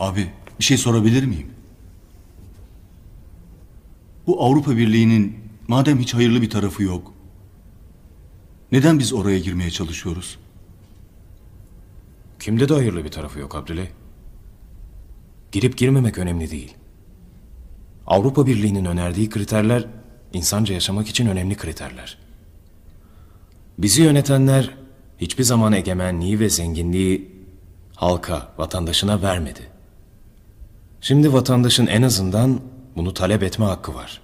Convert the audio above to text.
Abi bir şey sorabilir miyim? Bu Avrupa Birliği'nin madem hiç hayırlı bir tarafı yok. Neden biz oraya girmeye çalışıyoruz? Kimde de hayırlı bir tarafı yok Abdüley. Girip girmemek önemli değil. Avrupa Birliği'nin önerdiği kriterler insanca yaşamak için önemli kriterler. Bizi yönetenler hiçbir zaman egemenliği ve zenginliği halka, vatandaşına vermedi. Şimdi vatandaşın en azından bunu talep etme hakkı var.